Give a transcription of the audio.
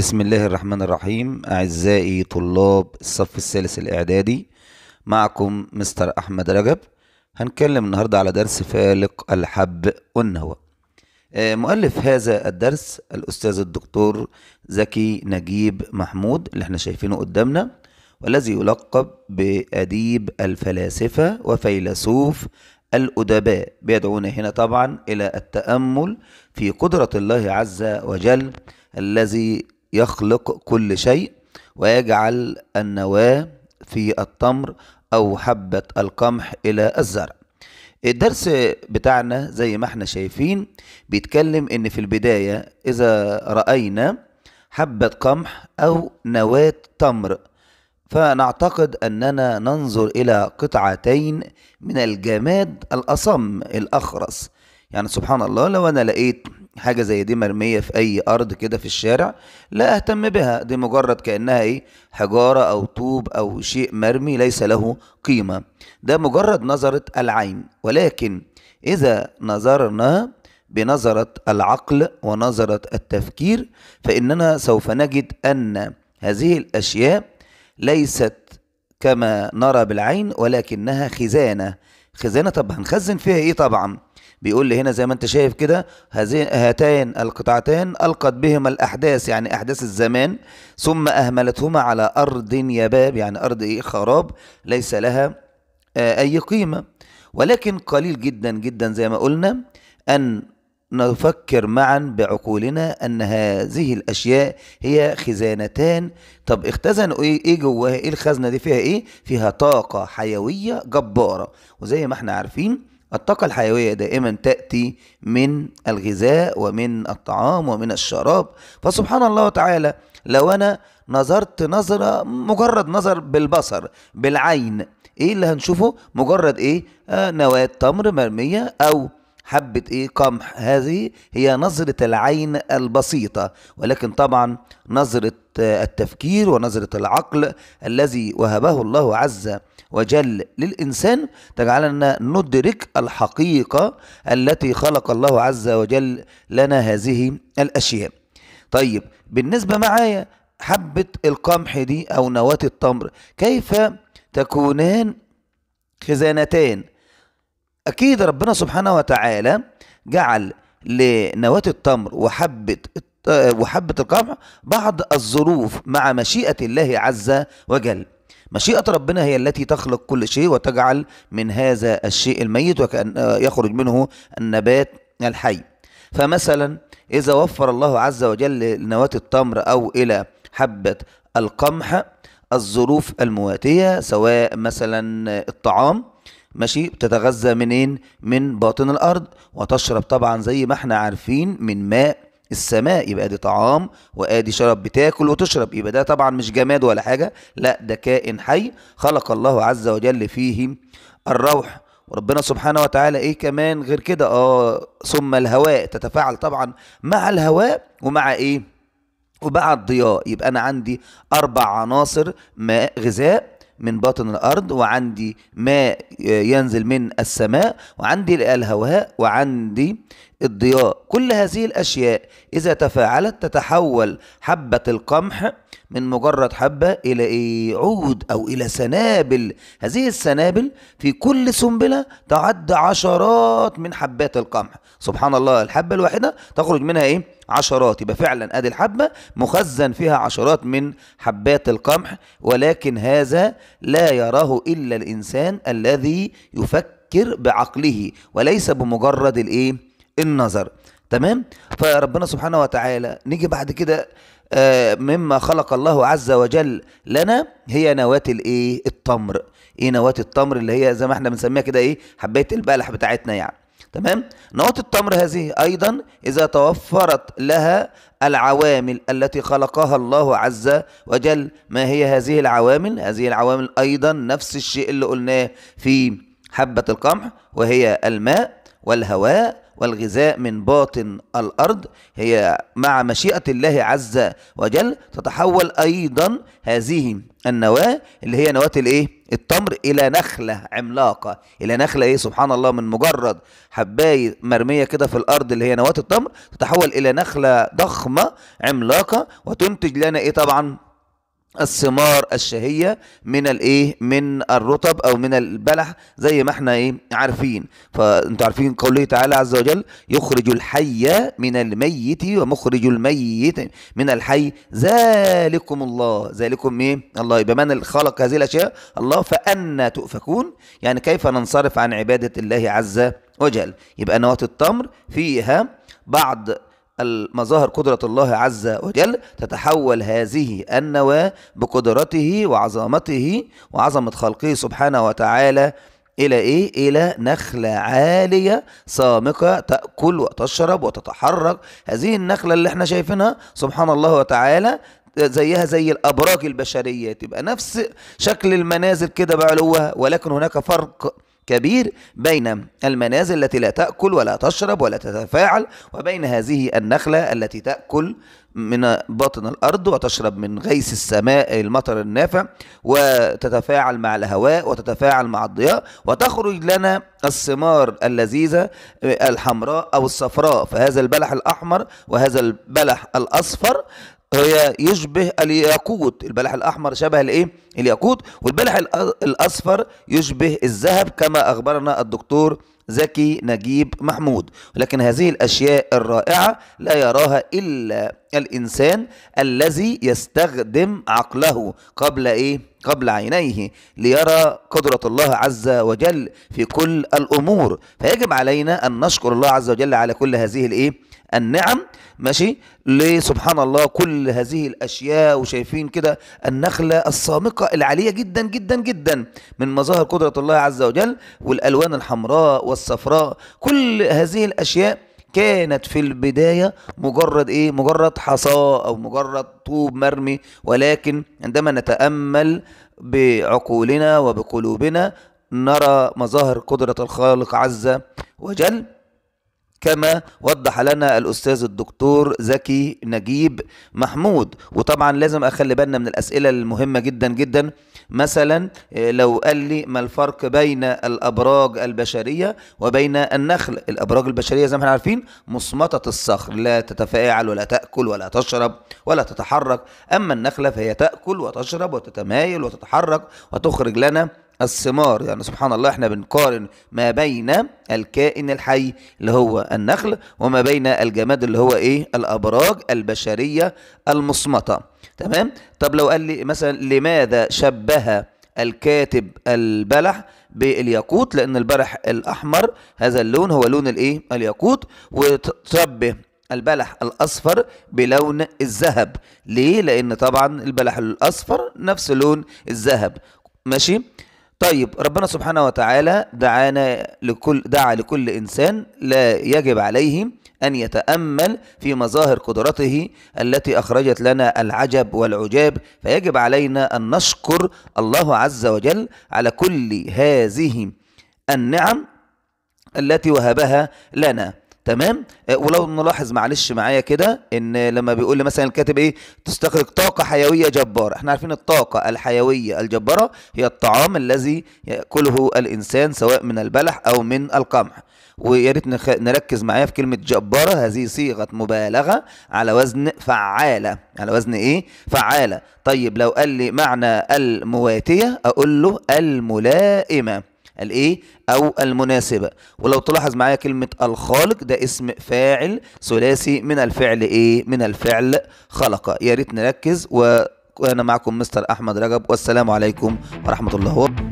بسم الله الرحمن الرحيم أعزائي طلاب الصف الثالث الإعدادي معكم مستر أحمد رجب هنتكلم النهاردة على درس فالق الحب والنوى آه، مؤلف هذا الدرس الأستاذ الدكتور زكي نجيب محمود اللي احنا شايفينه قدامنا والذي يلقب بأديب الفلاسفة وفيلسوف الأدباء بيدعونا هنا طبعا إلى التأمل في قدرة الله عز وجل الذي يخلق كل شيء ويجعل النواة في التمر أو حبة القمح إلى الزرع الدرس بتاعنا زي ما احنا شايفين بيتكلم ان في البداية اذا رأينا حبة قمح او نواة تمر فنعتقد اننا ننظر الى قطعتين من الجماد الاصم الاخرس يعني سبحان الله لو انا لقيت حاجة زي دي مرمية في أي أرض كده في الشارع لا أهتم بها دي مجرد كأنها إيه حجارة أو طوب أو شيء مرمي ليس له قيمة ده مجرد نظرة العين ولكن إذا نظرنا بنظرة العقل ونظرة التفكير فإننا سوف نجد أن هذه الأشياء ليست كما نرى بالعين ولكنها خزانة خزانه طب هنخزن فيها ايه طبعا بيقول لي هنا زي ما انت شايف كده هاتين القطعتين القت بهما الاحداث يعني احداث الزمان ثم اهملتهما على ارض يباب يعني ارض ايه خراب ليس لها آه، اي قيمه ولكن قليل جدا جدا زي ما قلنا ان نفكر معا بعقولنا أن هذه الأشياء هي خزانتان طب اختزنوا إيه, إيه جواها إيه الخزنة دي فيها إيه فيها طاقة حيوية جبارة وزي ما احنا عارفين الطاقة الحيوية دائما تأتي من الغذاء ومن الطعام ومن الشراب فسبحان الله تعالى لو أنا نظرت نظرة مجرد نظر بالبصر بالعين إيه اللي هنشوفه مجرد إيه آه نواة تمر مرمية أو حبة إيه قمح هذه هي نظرة العين البسيطة ولكن طبعا نظرة التفكير ونظرة العقل الذي وهبه الله عز وجل للإنسان تجعلنا ندرك الحقيقة التي خلق الله عز وجل لنا هذه الأشياء طيب بالنسبة معايا حبة القمح دي أو نواة التمر كيف تكونان خزانتان أكيد ربنا سبحانه وتعالى جعل لنواة التمر وحبة وحبة القمح بعض الظروف مع مشيئة الله عز وجل مشيئة ربنا هي التي تخلق كل شيء وتجعل من هذا الشيء الميت وكأن يخرج منه النبات الحي فمثلا إذا وفر الله عز وجل لنواة التمر أو إلى حبة القمح الظروف المواتية سواء مثلا الطعام ماشي بتتغذى منين من باطن الارض وتشرب طبعا زي ما احنا عارفين من ماء السماء يبقى دي طعام وادي شرب بتاكل وتشرب يبقى ده طبعا مش جماد ولا حاجه لا ده كائن حي خلق الله عز وجل فيه الروح وربنا سبحانه وتعالى ايه كمان غير كده اه ثم الهواء تتفاعل طبعا مع الهواء ومع ايه ومع الضياء يبقى انا عندي اربع عناصر ماء غذاء من بطن الأرض وعندي ماء آه، ينزل من السماء وعندي الهواء وعندي الضياء كل هذه الأشياء إذا تفاعلت تتحول حبة القمح من مجرد حبة إلى إيه عود أو إلى سنابل هذه السنابل في كل سنبلة تعد عشرات من حبات القمح سبحان الله الحبة الواحدة تخرج منها إيه عشرات يبقى فعلا ادي الحبه مخزن فيها عشرات من حبات القمح ولكن هذا لا يراه الا الانسان الذي يفكر بعقله وليس بمجرد الايه النظر تمام فربنا سبحانه وتعالى نيجي بعد كده آه، مما خلق الله عز وجل لنا هي نواة الايه التمر ايه نواة التمر اللي هي زي ما احنا بنسميها كده ايه حبايه البلح بتاعتنا يعني تمام نواة التمر هذه ايضا اذا توفرت لها العوامل التي خلقها الله عز وجل ما هي هذه العوامل هذه العوامل ايضا نفس الشيء اللي قلناه في حبة القمح وهي الماء والهواء والغذاء من باطن الأرض هي مع مشيئة الله عز وجل تتحول أيضا هذه النواة اللي هي نواة الإيه؟ التمر إلى نخلة عملاقة إلى نخلة إيه سبحان الله من مجرد حباية مرمية كده في الأرض اللي هي نواة التمر تتحول إلى نخلة ضخمة عملاقة وتنتج لنا إيه طبعا الثمار الشهيه من الايه من الرطب او من البلح زي ما احنا ايه عارفين فانتوا عارفين قوله تعالى عز وجل يخرج الحي من الميت ومخرج الميت من الحي ذلكم الله ذلكم ايه الله يبقى من خلق هذه الاشياء الله فانى تؤفكون يعني كيف ننصرف عن عباده الله عز وجل يبقى نواه التمر فيها بعض المظاهر قدرة الله عز وجل تتحول هذه النواة بقدرته وعظمته وعظمة خلقه سبحانه وتعالى إلى إيه؟ إلى نخلة عالية سامقة تأكل وتشرب وتتحرك هذه النخلة اللي احنا شايفينها سبحان الله وتعالى زيها زي الأبراج البشرية تبقى نفس شكل المنازل كده بعلوها ولكن هناك فرق كبير بين المنازل التي لا تأكل ولا تشرب ولا تتفاعل وبين هذه النخلة التي تأكل من بطن الأرض وتشرب من غيث السماء المطر النافع وتتفاعل مع الهواء وتتفاعل مع الضياء وتخرج لنا الثمار اللذيذة الحمراء أو الصفراء فهذا البلح الأحمر وهذا البلح الأصفر هي يشبه الياقوت البلح الأحمر شبه الإيه؟ الياقوت والبلح الأصفر يشبه الذهب كما أخبرنا الدكتور زكي نجيب محمود لكن هذه الأشياء الرائعة لا يراها إلا الإنسان الذي يستخدم عقله قبل إيه؟ قبل عينيه ليرى قدرة الله عز وجل في كل الأمور فيجب علينا أن نشكر الله عز وجل على كل هذه الإيه؟ النعم ماشي لسبحان الله كل هذه الأشياء وشايفين كده النخلة الصامقة العالية جدا جدا جدا من مظاهر قدرة الله عز وجل والألوان الحمراء والصفراء كل هذه الأشياء كانت في البداية مجرد إيه؟ مجرد حصاء أو مجرد طوب مرمي ولكن عندما نتأمل بعقولنا وبقلوبنا نرى مظاهر قدرة الخالق عز وجل كما وضح لنا الاستاذ الدكتور زكي نجيب محمود وطبعا لازم اخلي بالنا من الاسئله المهمه جدا جدا مثلا آه، لو قال لي ما الفرق بين الابراج البشريه وبين النخل الابراج البشريه زي ما احنا عارفين مصمته الصخر لا تتفاعل ولا تاكل ولا تشرب ولا تتحرك اما النخله فهي تاكل وتشرب وتتمايل وتتحرك وتخرج لنا الثمار يعني سبحان الله احنا بنقارن ما بين الكائن الحي اللي هو النخل وما بين الجماد اللي هو ايه الابراج البشريه المصمته تمام طب لو قال لي مثلا لماذا شبه الكاتب البلح بالياقوت لان البلح الاحمر هذا اللون هو لون الايه الياقوت وتشبه البلح الأصفر بلون الذهب ليه؟ لأن طبعا البلح الأصفر نفس لون الذهب ماشي؟ طيب ربنا سبحانه وتعالى دعانا لكل دعا لكل انسان لا يجب عليه ان يتامل في مظاهر قدرته التي اخرجت لنا العجب والعجاب فيجب علينا ان نشكر الله عز وجل على كل هذه النعم التي وهبها لنا تمام آه، ولو نلاحظ معلش معايا كده ان لما بيقول لي مثلا الكاتب ايه تستخرج طاقه حيويه جباره احنا عارفين الطاقه الحيويه الجباره هي الطعام الذي ياكله الانسان سواء من البلح او من القمح ويا ريت نركز معايا في كلمه جباره هذه صيغه مبالغه على وزن فعاله على وزن ايه فعاله طيب لو قال لي معنى المواتيه اقول له الملائمه الايه او المناسبه ولو تلاحظ معايا كلمه الخالق ده اسم فاعل ثلاثي من الفعل ايه من الفعل خلق يا ريت نركز وانا معكم مستر احمد رجب والسلام عليكم ورحمه الله وبركاته